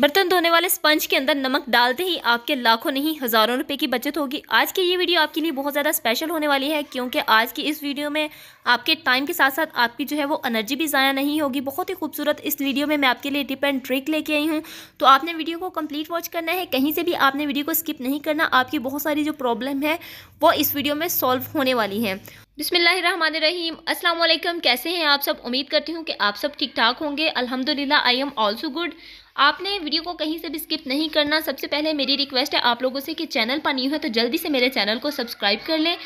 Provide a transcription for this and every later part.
बर्तन धोने वाले स्पंज के अंदर नमक डालते ही आपके लाखों नहीं हज़ारों रुपए की बचत होगी आज की ये वीडियो आपके लिए बहुत ज़्यादा स्पेशल होने वाली है क्योंकि आज की इस वीडियो में आपके टाइम के साथ साथ आपकी जो है वो एनर्जी भी ज़ाया नहीं होगी बहुत ही खूबसूरत इस वीडियो में मैं आपके लिए टिप एंड ट्रिक लेके आई हूँ तो आपने वीडियो को कम्प्लीट वॉच करना है कहीं से भी आपने वीडियो को स्किप नहीं करना आपकी बहुत सारी जो प्रॉब्लम है वो इस वीडियो में सॉल्व होने वाली है बिसमीम अस्सलाम कैसे हैं आप सब उम्मीद करती हूँ कि आप सब ठीक ठाक होंगे अल्हम्दुलिल्लाह आई एम ऑल्सो गुड आपने वीडियो को कहीं से भी स्किप नहीं करना सबसे पहले मेरी रिक्वेस्ट है आप लोगों से कि चैनल पर नहीं है तो जल्दी से मेरे चैनल को सब्सक्राइब कर लें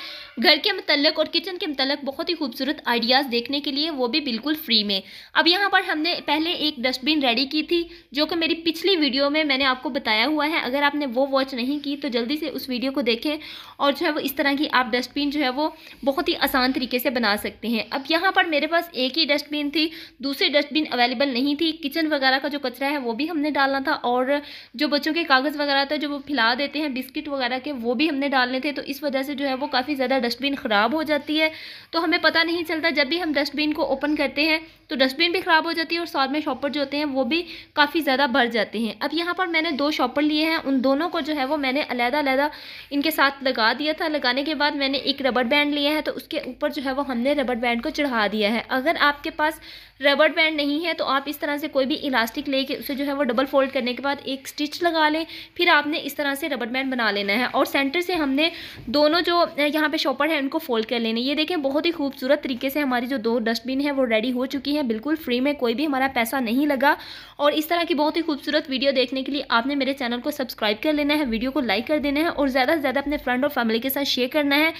घर के मतलब और किचन के मतलब बहुत ही खूबसूरत आइडियाज़ देखने के लिए वो भी बिल्कुल फ्री में अब यहाँ पर हमने पहले एक डस्टबिन रेडी की थी जो कि मेरी पिछली वीडियो में मैंने आपको बताया हुआ है अगर आपने वो वॉच नहीं की तो जल्दी से उस वीडियो को देखें और जो है वो इस तरह की आप डस्टबिन जो है वो बहुत ही आसान तरीके से बना सकते हैं अब यहाँ पर मेरे पास एक ही डस्टबिन थी दूसरी डस्टबिन अवेलेबल नहीं थी किचन वगैरह का जो कचरा है वो भी भी हमने डालना था और जो बच्चों के कागज़ वगैरह था जो वो फिला देते हैं बिस्किट वगैरह के वो भी हमने डालने थे तो इस वजह से जो है वो काफ़ी ज़्यादा डस्टबिन ख़राब हो जाती है तो हमें पता नहीं चलता जब भी हम डस्टबिन को ओपन करते हैं तो डस्टबिन भी ख़राब हो जाती है और साथ में शॉपर जो होते हैं वो भी काफ़ी ज़्यादा भर जाते हैं अब यहाँ पर मैंने दो शॉपर लिए हैं उन दोनों को जो है वो मैंने अलहदा अलहदा इनके साथ लगा दिया था लगाने के बाद मैंने एक रबड़ बैंड लिया है तो उसके ऊपर जो है वो हमने रबड़ बैंड को चढ़ा दिया है अगर आपके पास रबड़ बैंड नहीं है तो आप इस तरह से कोई भी इलास्टिक लेके उसे जो है है वो डबल फोल्ड करने के बाद एक स्टिच लगा लें फिर आपने इस तरह से रबर बैंड बना लेना है और सेंटर से हमने दोनों जो यहाँ पे शॉपर है उनको फोल्ड कर लेने ये देखें बहुत ही खूबसूरत तरीके से हमारी जो दो डस्टबिन है वो रेडी हो चुकी है बिल्कुल फ्री में कोई भी हमारा पैसा नहीं लगा और इस तरह की बहुत ही खूबसूरत वीडियो देखने के लिए आपने मेरे चैनल को सब्सक्राइब कर लेना है वीडियो को लाइक कर देना है और ज़्यादा से ज़्यादा अपने फ्रेंड और फैमिली के साथ शेयर करना है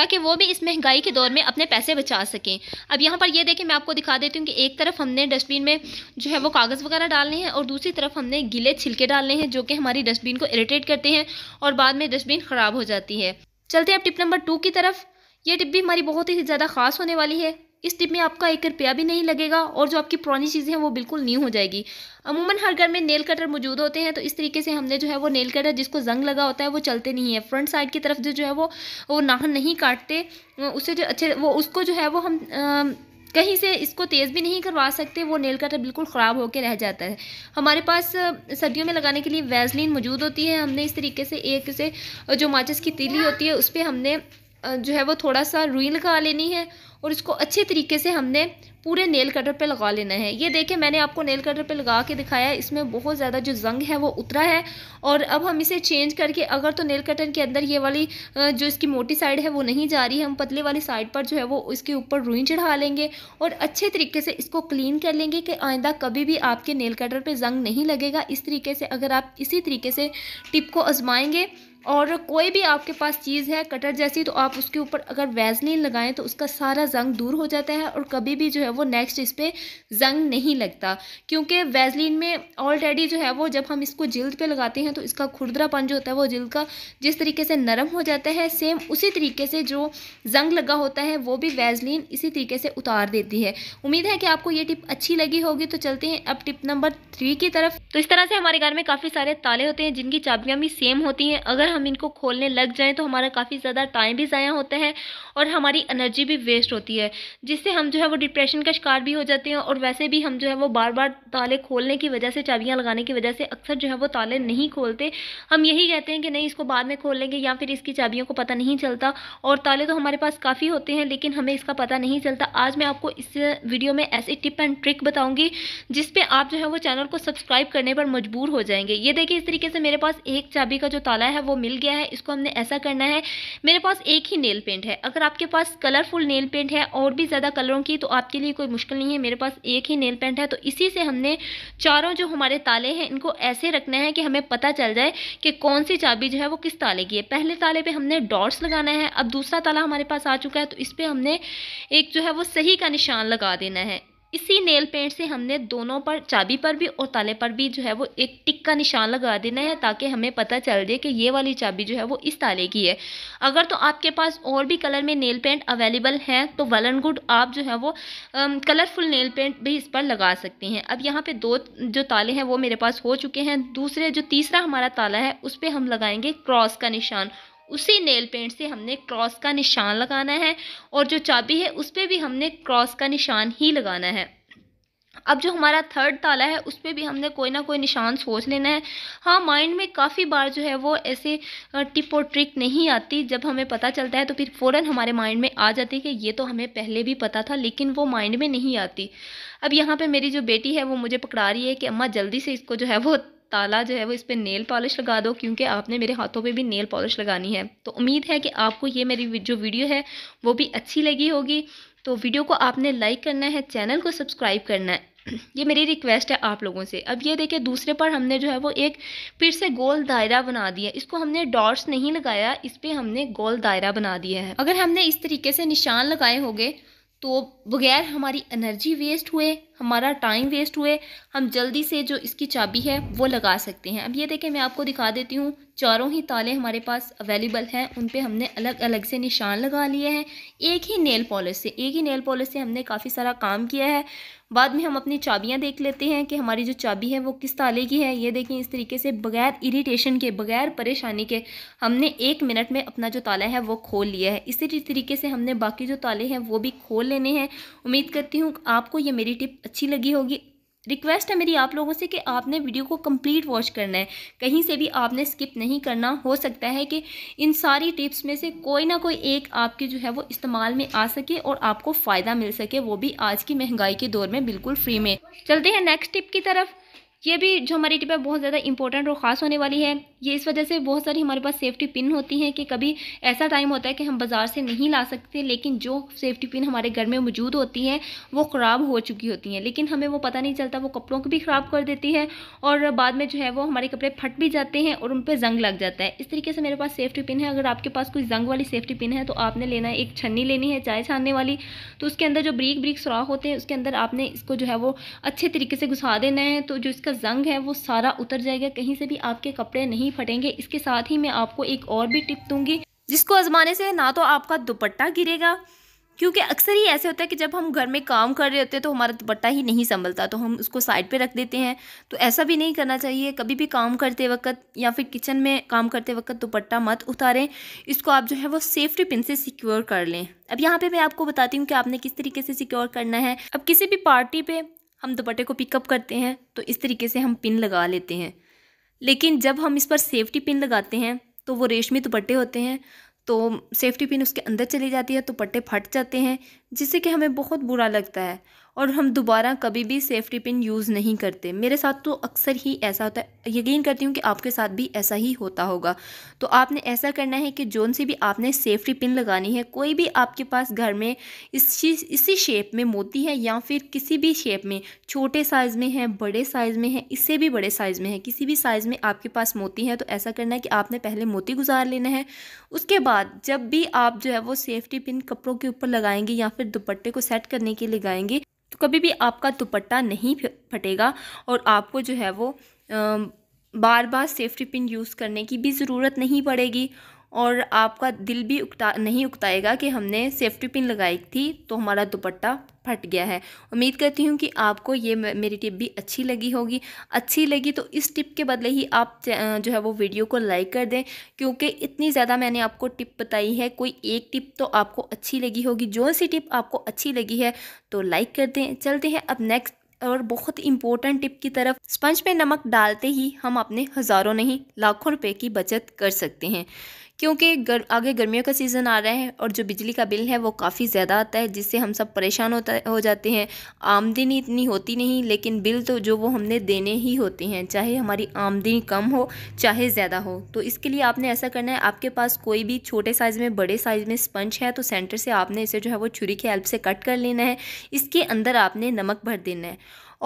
ताकि वो भी इस महंगाई के दौर में अपने पैसे बचा सकें अब यहाँ पर ये देखें मैं आपको दिखा देती हूँ कि एक तरफ हमने डस्टबिन में जो है वो कागज़ वगैरह डालने हैं और दूसरी तरफ हमने गीले छिलके डालने हैं जो कि हमारी डस्टबिन को इरीटेट करते हैं और बाद में डस्टबिन ख़राब हो जाती है चलते हैं अब टिप नंबर टू की तरफ ये टिप भी हमारी बहुत ही ज़्यादा ख़ास होने वाली है इस टिप में आपका एक रुपया भी नहीं लगेगा और जो आपकी पुरानी चीज़ें हैं वो बिल्कुल न्यू हो जाएगी अमूमन हर घर में नेल कटर मौजूद होते हैं तो इस तरीके से हमने जो है वो नेल कटर जिसको जंग लगा होता है वो चलते नहीं है फ्रंट साइड की तरफ जो जो है वो वो नाहन नहीं काटते उससे जो अच्छे वो उसको जो है वो हम आ, कहीं से इसको तेज़ भी नहीं करवा सकते वो नेल कटर बिल्कुल ख़राब होकर रह जाता है हमारे पास सर्दियों में लगाने के लिए वैजलिन मौजूद होती है हमने इस तरीके से एक से जो माचिस की तीली होती है उस पर हमने जो है वो थोड़ा सा रुई लगा लेनी है और इसको अच्छे तरीके से हमने पूरे नेल कटर पे लगा लेना है ये देखें मैंने आपको नेल कटर पे लगा के दिखाया है इसमें बहुत ज़्यादा जो जंग है वो उतरा है और अब हम इसे चेंज करके अगर तो नेल कटर के अंदर ये वाली जो इसकी मोटी साइड है वो नहीं जा रही है हम पतले वाली साइड पर जो है वो इसके ऊपर रुई चढ़ा लेंगे और अच्छे तरीके से इसको क्लीन कर लेंगे कि आइंदा कभी भी आपके नेल कटर पर जंग नहीं लगेगा इस तरीके से अगर आप इसी तरीके से टिप को आजमाएँगे और कोई भी आपके पास चीज़ है कटर जैसी तो आप उसके ऊपर अगर वैजलिन लगाएं तो उसका सारा जंग दूर हो जाता है और कभी भी जो है वो नेक्स्ट इस पर जंग नहीं लगता क्योंकि वैजलिन में ऑलरेडी जो है वो जब हम इसको जिल्द पे लगाते हैं तो इसका खुरदरापन जो होता है वो जिल्द का जिस तरीके से नरम हो जाता है सेम उसी तरीके से जो जंग लगा होता है वो भी वैजलिन इसी तरीके से उतार देती है उम्मीद है कि आपको ये टिप अच्छी लगी होगी तो चलते हैं अब टिप नंबर थ्री की तरफ तो इस तरह से हमारे घर में काफ़ी सारे ताले होते हैं जिनकी चाबियाँ भी सेम होती हैं अगर हम इनको खोलने लग जाएं तो हमारा काफ़ी ज़्यादा टाइम भी ज़ाया होता है और हमारी एनर्जी भी वेस्ट होती है जिससे हम जो है वो डिप्रेशन का शिकार भी हो जाते हैं और वैसे भी हम जो है वो बार बार ताले खोलने की वजह से चाबियाँ लगाने की वजह से अक्सर जो है वो ताले नहीं खोलते हम यही कहते हैं कि नहीं इसको बाद में खोल लेंगे या फिर इसकी चाबियों को पता नहीं चलता और ताले तो हमारे पास काफ़ी होते हैं लेकिन हमें इसका पता नहीं चलता आज मैं आपको इस वीडियो में ऐसी टिप एंड ट्रिक बताऊंगी जिस आप जो है वो चैनल को सब्सक्राइब करने पर मजबूर हो जाएंगे ये देखिए इस तरीके से मेरे पास एक चाबी का जो ताला है वो मिल गया है इसको हमने ऐसा करना है मेरे पास एक ही नेल पेंट है अगर आपके पास कलरफुल नेल पेंट है और भी ज़्यादा कलरों की तो आपके लिए कोई मुश्किल नहीं है मेरे पास एक ही नेल पेंट है तो इसी से हमने चारों जो हमारे ताले हैं इनको ऐसे रखना है कि हमें पता चल जाए कि कौन सी चाबी जो है वो किस ताले की है पहले ताले पर हमने डॉट्स लगाना है अब दूसरा ताला हमारे पास आ चुका है तो इस पर हमने एक जो है वो सही का निशान लगा देना है इसी नेल पेंट से हमने दोनों पर चाबी पर भी और ताले पर भी जो है वो एक टिक का निशान लगा देना है ताकि हमें पता चल जाए कि ये वाली चाबी जो है वो इस ताले की है अगर तो आपके पास और भी कलर में नेल पेंट अवेलेबल हैं तो एंड गुड आप जो है वो कलरफुल नेल पेंट भी इस पर लगा सकते हैं अब यहाँ पर दो जो ताले हैं वो मेरे पास हो चुके हैं दूसरे जो तीसरा हमारा ताला है उस पर हम लगाएंगे क्रॉस का निशान उसी नेल पेंट से हमने क्रॉस का निशान लगाना है और जो चाबी है उस पर भी हमने क्रॉस का निशान ही लगाना है अब जो हमारा थर्ड ताला है उस पर भी हमने कोई ना कोई निशान सोच लेना है हाँ माइंड में काफ़ी बार जो है वो ऐसे टिप और ट्रिक नहीं आती जब हमें पता चलता है तो फिर फ़ौरन हमारे माइंड में आ जाती है कि ये तो हमें पहले भी पता था लेकिन वो माइंड में नहीं आती अब यहाँ पे मेरी जो बेटी है वो मुझे पकड़ा रही है कि अम्मा जल्दी से इसको जो है वो ताला जो है वो इस पर नेल पॉलिश लगा दो क्योंकि आपने मेरे हाथों पे भी नेल पॉलिश लगानी है तो उम्मीद है कि आपको ये मेरी जो वीडियो है वो भी अच्छी लगी होगी तो वीडियो को आपने लाइक करना है चैनल को सब्सक्राइब करना है ये मेरी रिक्वेस्ट है आप लोगों से अब ये देखिए दूसरे पर हमने जो है वो एक फिर से गोल दायरा बना दिया इसको हमने डॉट्स नहीं लगाया इस पर हमने गोल दायरा बना दिया है अगर हमने इस तरीके से निशान लगाए होंगे तो बगैर हमारी एनर्जी वेस्ट हुए हमारा टाइम वेस्ट हुए हम जल्दी से जो इसकी चाबी है वो लगा सकते हैं अब ये देखें मैं आपको दिखा देती हूँ चारों ही ताले हमारे पास अवेलेबल हैं उन पर हमने अलग अलग से निशान लगा लिए हैं एक ही नेल पॉलिश से एक ही नेल पॉलिश से हमने काफ़ी सारा काम किया है बाद में हम अपनी चाबियाँ देख लेते हैं कि हमारी जो चाबी है वो किस ताले की है ये देखें इस तरीके से बगैर इरीटेशन के बगैर परेशानी के हमने एक मिनट में अपना जो ताला है वो खोल लिया है इसी तरीके से हमने बाकी जो ताले हैं वो भी खोल लेने हैं उम्मीद करती हूँ आपको ये मेरी टिप अच्छी लगी होगी रिक्वेस्ट है मेरी आप लोगों से कि आपने वीडियो को कंप्लीट वॉच करना है कहीं से भी आपने स्किप नहीं करना हो सकता है कि इन सारी टिप्स में से कोई ना कोई एक आपके जो है वो इस्तेमाल में आ सके और आपको फ़ायदा मिल सके वो भी आज की महंगाई के दौर में बिल्कुल फ्री में चलते हैं नेक्स्ट टिप की तरफ ये भी जो हमारी टिप है बहुत ज़्यादा इंपॉर्टेंट और ख़ास होने वाली है ये इस वजह से बहुत सारी हमारे पास सेफ्टी पिन होती हैं कि कभी ऐसा टाइम होता है कि हम बाज़ार से नहीं ला सकते लेकिन जो सेफ्टी पिन हमारे घर में मौजूद होती हैं वो ख़राब हो चुकी होती हैं लेकिन हमें वो पता नहीं चलता वो कपड़ों को भी ख़राब कर देती है और बाद में जो है वो हमारे कपड़े फट भी जाते हैं और उन पर जंग लग जाता है इस तरीके से मेरे पास सेफ्टी पिन है अगर आपके पास कोई जंग वाली सेफ्टी पिन है तो आपने लेना है एक छन्नी लेनी है चाय छानने वाली तो उसके अंदर जो ब्रीक ब्रीक सुराख होते हैं उसके अंदर आपने इसको जो है वो अच्छे तरीके से घुसा देना है तो जो इसका इसका जंग है वो सारा उतर जाएगा कहीं से भी आपके कपड़े नहीं फटेंगे इसके साथ ही मैं आपको एक और भी टिप दूंगी जिसको आजमाने से ना तो आपका दुपट्टा गिरेगा क्योंकि अक्सर ही ऐसे होता है कि जब हम घर में काम कर रहे होते हैं तो हमारा दुपट्टा ही नहीं संभलता तो हम उसको साइड पे रख देते हैं तो ऐसा भी नहीं करना चाहिए कभी भी काम करते वक्त या फिर किचन में काम करते वक्त दुपट्टा मत उतारें इसको आप जो है वो सेफ्टी पिन से सिक्योर कर लें अब यहाँ पे मैं आपको बताती हूँ कि आपने किस तरीके से सिक्योर करना है अब किसी भी पार्टी पे हम दुपट्टे को पिकअप करते हैं तो इस तरीके से हम पिन लगा लेते हैं लेकिन जब हम इस पर सेफ्टी पिन लगाते हैं तो वो रेशमी दुपट्टे होते हैं तो सेफ्टी पिन उसके अंदर चली जाती है तो पट्टे फट जाते हैं जिससे कि हमें बहुत बुरा लगता है और हम दोबारा कभी भी सेफ्टी पिन यूज़ नहीं करते मेरे साथ तो अक्सर ही ऐसा होता है यकीन करती हूँ कि आपके साथ भी ऐसा ही होता होगा तो आपने ऐसा करना है कि जोन सी भी आपने सेफ्टी पिन लगानी है कोई भी आपके पास घर में इसी इसी शेप में मोती है या फिर किसी भी शेप में छोटे साइज़ में है बड़े साइज़ में है इससे भी बड़े साइज़ में है किसी भी साइज़ में आपके पास मोती है तो ऐसा करना है कि आपने पहले मोती गुजार लेना है उसके बाद जब भी आप जो है वो सेफ्टी पिन कपड़ों के ऊपर लगाएंगे या फिर दुपट्टे को सेट करने के लिए गाएंगे तो कभी भी आपका दुपट्टा नहीं फटेगा और आपको जो है वो बार बार सेफ्टी पिन यूज़ करने की भी ज़रूरत नहीं पड़ेगी और आपका दिल भी उकता नहीं उकताएगा कि हमने सेफ्टी पिन लगाई थी तो हमारा दुपट्टा फट गया है उम्मीद करती हूँ कि आपको ये मेरी टिप भी अच्छी लगी होगी अच्छी लगी तो इस टिप के बदले ही आप जो है वो वीडियो को लाइक कर दें क्योंकि इतनी ज़्यादा मैंने आपको टिप बताई है कोई एक टिप तो आपको अच्छी लगी होगी जो सी टिप आपको अच्छी लगी है तो लाइक कर दें चलते हैं अब नेक्स्ट और बहुत इंपॉर्टेंट टिप की तरफ स्पंज में नमक डालते ही हम अपने हज़ारों नहीं लाखों रुपए की बचत कर सकते हैं क्योंकि गर, आगे गर्मियों का सीज़न आ रहा है और जो बिजली का बिल है वो काफ़ी ज़्यादा आता है जिससे हम सब परेशान होता हो जाते हैं आमदनी इतनी होती नहीं लेकिन बिल तो जो वो हमने देने ही होते हैं चाहे हमारी आमदनी कम हो चाहे ज़्यादा हो तो इसके लिए आपने ऐसा करना है आपके पास कोई भी छोटे साइज़ में बड़े साइज़ में स्पंज है तो सेंटर से आपने इसे जो है वो छुरी की हेल्प से कट कर लेना है इसके अंदर आपने नमक भर देना है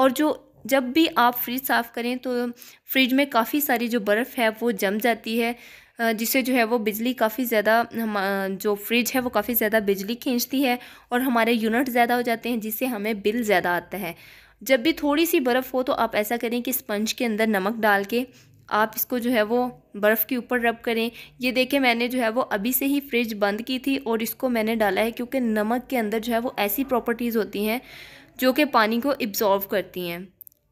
और जो जब भी आप फ्रिज साफ़ करें तो फ्रिज में काफ़ी सारी जो बर्फ़ है वो जम जाती है जिससे जो है वो बिजली काफ़ी ज़्यादा हम जो फ्रिज है वो काफ़ी ज़्यादा बिजली खींचती है और हमारे यूनिट ज़्यादा हो जाते हैं जिससे हमें बिल ज़्यादा आता है जब भी थोड़ी सी बर्फ़ हो तो आप ऐसा करें कि स्पंज के अंदर नमक डाल के आप इसको जो है वो बर्फ़ के ऊपर रब करें ये देखें मैंने जो है वो अभी से ही फ्रिज बंद की थी और इसको मैंने डाला है क्योंकि नमक के अंदर जो है वो ऐसी प्रॉपर्टीज़ होती हैं जो कि पानी को एब्जॉर्व करती हैं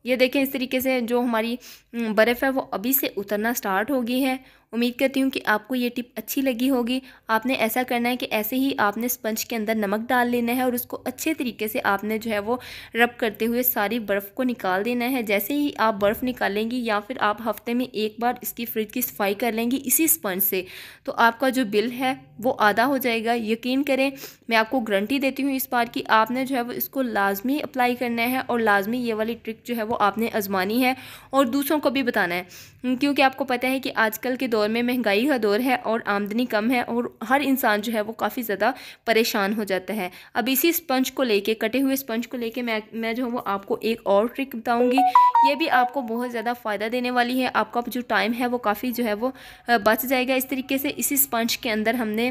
ये देखें इस तरीके से जो हमारी हम्म, बर्फ़ है वो अभी से उतरना स्टार्ट हो गई है उम्मीद करती हूँ कि आपको ये टिप अच्छी लगी होगी आपने ऐसा करना है कि ऐसे ही आपने स्पंज के अंदर नमक डाल लेना है और उसको अच्छे तरीके से आपने जो है वो रब करते हुए सारी बर्फ़ को निकाल देना है जैसे ही आप बर्फ़ निकालेंगी या फिर आप हफ्ते में एक बार इसकी फ्रिज की सफाई कर लेंगी इसी स्पंज से तो आपका जो बिल है वो आधा हो जाएगा यकीन करें मैं आपको गारंटी देती हूँ इस बार की आपने जो है वो इसको लाजमी अप्लाई करना है और लाजमी ये वाली ट्रिक जो है वो आपने आजमानी है और दूसरों को भी बताना है हम्म, क्योंकि आपको पता है कि आजकल के दौर में महंगाई का दौर है और आमदनी कम है और हर इंसान जो है वो काफ़ी ज़्यादा परेशान हो जाता है अब इसी स्पंज को लेके कटे हुए स्पंज को लेके मैं मैं जो है वो आपको एक और ट्रिक बताऊँगी ये भी आपको बहुत ज़्यादा फ़ायदा देने वाली है आपका जो टाइम है वो काफ़ी जो है वो बच जाएगा इस तरीके से इसी स्पंज के अंदर हमने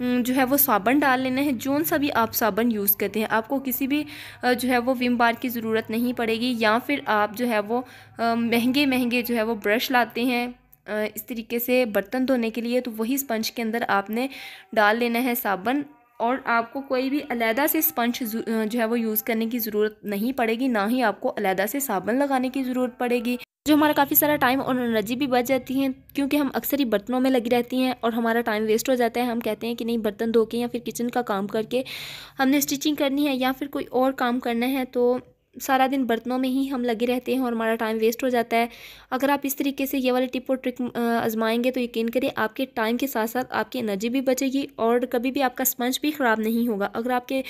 हम्म, जो है वो साबन डाल लेना है जोन सा भी आप साबन यूज़ करते हैं आपको किसी भी जो है वो विम बार की ज़रूरत नहीं पड़ेगी या फिर आप जो है वो महंगे महंगे जो है वो ब्रश लाते हैं इस तरीके से बर्तन धोने के लिए तो वही स्पंज के अंदर आपने डाल लेना है साबन और आपको कोई भी अलहदा से स्पंज जो है वो यूज़ करने की ज़रूरत नहीं पड़ेगी ना ही आपको अलहदा से साबन लगाने की ज़रूरत पड़ेगी जो हमारा काफ़ी सारा टाइम और एनर्जी भी बच जाती है क्योंकि हम अक्सर ही बर्तनों में लगी रहती हैं और हमारा टाइम वेस्ट हो जाता है हम कहते हैं कि नहीं बर्तन धो के या फिर किचन का काम करके हमने स्टिचिंग करनी है या फिर कोई और काम करना है तो सारा दिन बर्तनों में ही हम लगे रहते हैं और हमारा टाइम वेस्ट हो जाता है अगर आप इस तरीके से ये वाली टिप और ट्रिक आजमाएंगे तो यकीन करें आपके टाइम के साथ साथ आपकी एनर्जी भी बचेगी और कभी भी आपका स्पंज भी ख़राब नहीं होगा अगर आपके